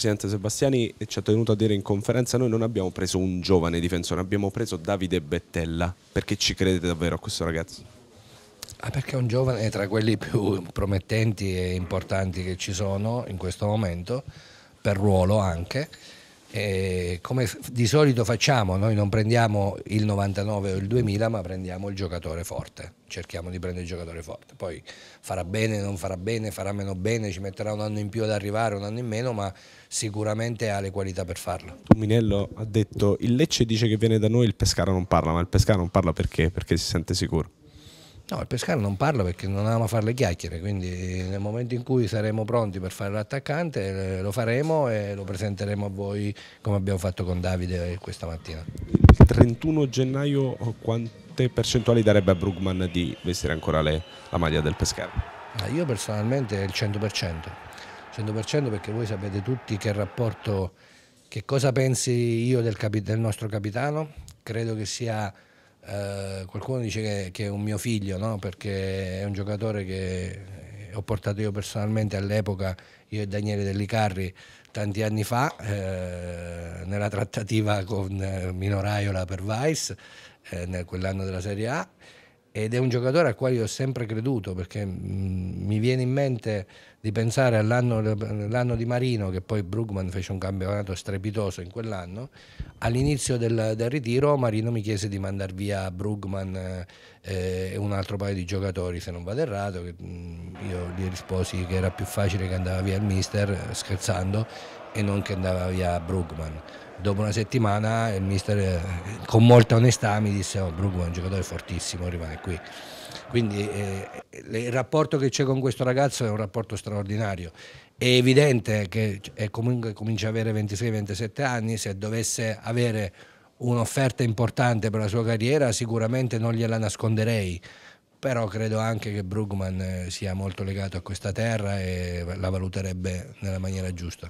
presidente Sebastiani ci ha tenuto a dire in conferenza noi non abbiamo preso un giovane difensore, abbiamo preso Davide Bettella. Perché ci credete davvero a questo ragazzo? Ah, perché è un giovane tra quelli più promettenti e importanti che ci sono in questo momento, per ruolo anche. Eh, come di solito facciamo, noi non prendiamo il 99 o il 2000, ma prendiamo il giocatore forte. Cerchiamo di prendere il giocatore forte. Poi farà bene, non farà bene, farà meno bene, ci metterà un anno in più ad arrivare, un anno in meno, ma sicuramente ha le qualità per farlo. Minello ha detto: Il Lecce dice che viene da noi, il Pescara non parla, ma il Pescara non parla perché? Perché si sente sicuro. No, il Pescara non parla perché non ama fare le chiacchiere, quindi nel momento in cui saremo pronti per fare l'attaccante eh, lo faremo e lo presenteremo a voi come abbiamo fatto con Davide eh, questa mattina. Il 31 gennaio eh, quante percentuali darebbe a Brugman di vestire ancora le, la maglia del Pescara? Ma ah, io personalmente il 100%, 100% perché voi sapete tutti che rapporto, che cosa pensi io del, del nostro capitano, credo che sia eh, qualcuno dice che, che, è un mio figlio, no? perché è un giocatore che ho portato io personalmente all'epoca, io e Daniele Dellicarri, tanti anni fa, eh, nella trattativa con Mino Raiola per Vice, eh, quell'anno della Serie A ed è un giocatore al quale io ho sempre creduto perché mm, mi viene in mente di pensare all'anno, di Marino che poi Brugman fece un campionato strepitoso in quell'anno all'inizio del, del, ritiro Marino mi chiese di mandare via Brugman eh, e un altro paio di giocatori se non vado errato mm, io gli risposi che era più facile che andava via il mister eh, scherzando e non che andava via Brugman. Dopo una settimana il mister eh, con molta onestà mi disse oh, Brugman è un giocatore fortissimo, rimane qui. Quindi eh, il rapporto che c'è con questo ragazzo è un rapporto straordinario. È evidente che è comunque comincia ad avere 26-27 anni, se dovesse avere un'offerta importante per la sua carriera sicuramente non gliela nasconderei però credo anche che Brugman eh, sia molto legato a questa terra e la valuterebbe nella maniera giusta.